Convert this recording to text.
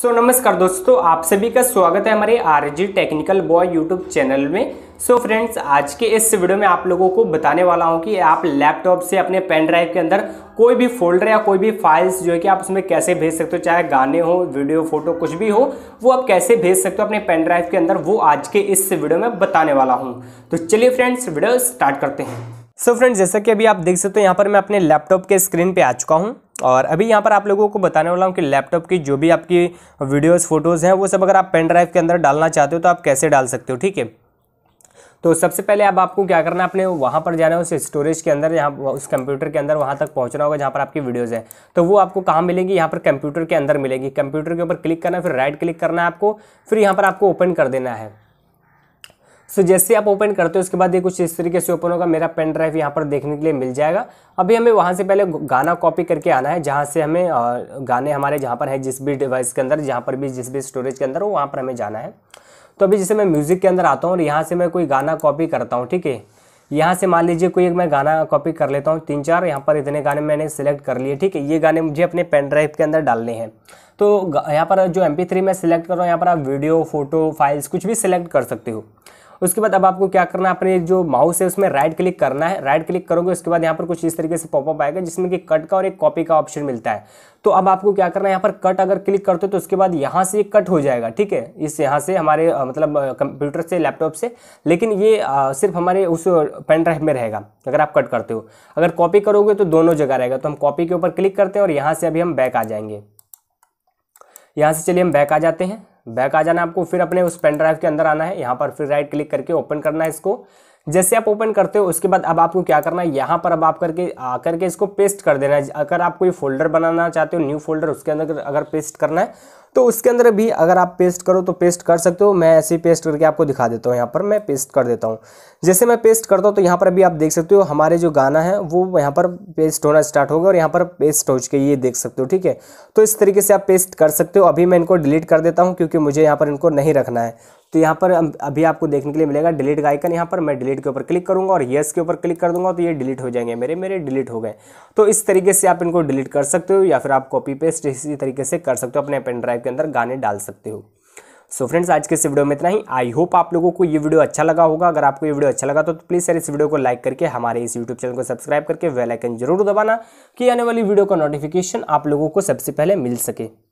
सो so, नमस्कार दोस्तों आप सभी का स्वागत है हमारे RG technical boy YouTube channel में सो so, फ्रेंड्स आज के इस वीडियो में आप लोगों को बताने वाला हूँ कि आप लैपटॉप से अपने पेन ड्राइव के अंदर कोई भी फोल्डर या कोई भी फाइल्स जो है कि आप उसमें कैसे भेज सकते हो चाहे गाने हो वीडियो फोटो कुछ भी हो वो आप कैसे भेज सकते हो अपने पेन ड्राइव के अंदर वो आज के इस वीडियो में बताने वाला हूँ तो चलिए फ्रेंड्स वीडियो स्टार्ट करते हैं सो so, फ्रेंड्स जैसा कि अभी आप देख सकते हो यहाँ पर मैं अपने लैपटॉप के स्क्रीन पर आ चुका हूँ और अभी यहाँ पर आप लोगों को बताने वाला हूँ कि लैपटॉप की जो भी आपकी वीडियोस फोटोज़ हैं वो सब अगर आप पेन ड्राइव के अंदर डालना चाहते हो तो आप कैसे डाल सकते हो ठीक है तो सबसे पहले अब आप आपको क्या करना है अपने वहाँ पर जाना है उस स्टोरेज के अंदर यहाँ उस कंप्यूटर के अंदर वहाँ तक पहुँचना होगा जहाँ पर आपकी वीडियोज़ हैं तो वो आपको कहाँ मिलेंगी यहाँ पर कंप्यूटर के अंदर मिलेगी कंप्यूटर के ऊपर क्लिक करना है फिर राइट क्लिक करना है आपको फिर यहाँ पर आपको ओपन कर देना है सो so, जैसे आप ओपन करते हो उसके बाद ये कुछ इस तरीके से ओपन होगा मेरा पेन ड्राइव यहाँ पर देखने के लिए मिल जाएगा अभी हमें वहाँ से पहले गाना कॉपी करके आना है जहाँ से हमें गाने हमारे जहाँ पर है जिस भी डिवाइस के अंदर जहाँ पर भी जिस भी स्टोरेज के अंदर हो वहाँ पर हमें जाना है तो अभी जैसे मैं म्यूज़िक के अंदर आता हूँ और यहाँ से मैं कोई गाना कॉपी करता हूँ ठीक है यहाँ से मान लीजिए कोई एक मैं गाना कॉपी कर लेता हूँ तीन चार यहाँ पर इतने गाने मैंने सेलेक्ट कर लिए ठीक है ये गाने मुझे अपने पेन ड्राइव के अंदर डालने हैं तो यहाँ पर जो एम मैं सिलेक्ट कर रहा हूँ यहाँ पर आप वीडियो फोटो फाइल्स कुछ भी सिलेक्ट कर सकते हो उसके बाद अब आपको क्या करना है अपने जो माउस है उसमें राइट क्लिक करना है राइट क्लिक करोगे उसके बाद यहाँ पर कुछ इस तरीके से पॉपअप आएगा जिसमें कि कट का और एक कॉपी का ऑप्शन मिलता है तो अब आपको क्या करना है यहाँ पर कट अगर क्लिक करते हो तो उसके बाद यहाँ से ये कट हो जाएगा ठीक है इस यहाँ से हमारे मतलब कंप्यूटर से लैपटॉप से लेकिन ये सिर्फ हमारे उस पेन ड्राइव में रहेगा अगर आप कट करते हो अगर कॉपी करोगे तो दोनों जगह रहेगा तो हम कॉपी के ऊपर क्लिक करते हैं और यहाँ से अभी हम बैक आ जाएंगे यहाँ से चलिए हम बैक आ जाते हैं बैक आ जाना है आपको फिर अपने उस पेन ड्राइव के अंदर आना है यहाँ पर फिर राइट क्लिक करके ओपन करना है इसको जैसे आप ओपन करते हो उसके बाद अब आपको क्या करना है यहाँ पर अब आप करके आकर के इसको पेस्ट कर देना है अगर आप कोई फोल्डर बनाना चाहते हो न्यू फोल्डर उसके अंदर अगर पेस्ट करना है तो उसके अंदर भी अगर आप पेस्ट करो तो पेस्ट कर सकते हो मैं ऐसे ही पेस्ट करके आपको दिखा देता हूँ यहाँ पर मैं पेस्ट कर देता हूँ जैसे मैं पेस्ट करता हूँ तो यहाँ पर अभी आप देख सकते हो हमारे जो गाना है वो यहाँ पर पेस्ट होना स्टार्ट होगा और यहाँ पर पेस्ट हो चुके ये देख सकते हो ठीक है तो इस तरीके से आप पेस्ट कर सकते हो अभी मैं इनको डिलीट कर देता हूँ क्योंकि मुझे यहाँ पर इनको नहीं रखना है तो यहाँ पर अभी आपको देखने के लिए मिलेगा डिलीट का आइकन यहाँ पर मैं डिलीट के ऊपर क्लिक करूँगा और येस के ऊपर क्लिक कर दूंगा तो ये डिलीट हो जाएंगे मेरे मेरे डिलीट हो गए तो इस तरीके से आप इनको डिलीट कर सकते हो या फिर आप कॉपी पेस्ट इसी तरीके से कर सकते हो अपने पेन ड्राइव के अंदर गाने डाल सकते हो सो so फ्रेंड्स आज के इस वीडियो में इतना ही आई होप आप लोगों को ये वीडियो अच्छा लगा होगा अगर आपको ये वीडियो अच्छा लगा तो, तो प्लीज़ सर इस वीडियो को लाइक करके हमारे इस यूट्यूब चैनल को सब्सक्राइब करके वेल आइकन जरूर दबाना कि आने वाली वीडियो का नोटिफिकेशन आप लोगों को सबसे पहले मिल सके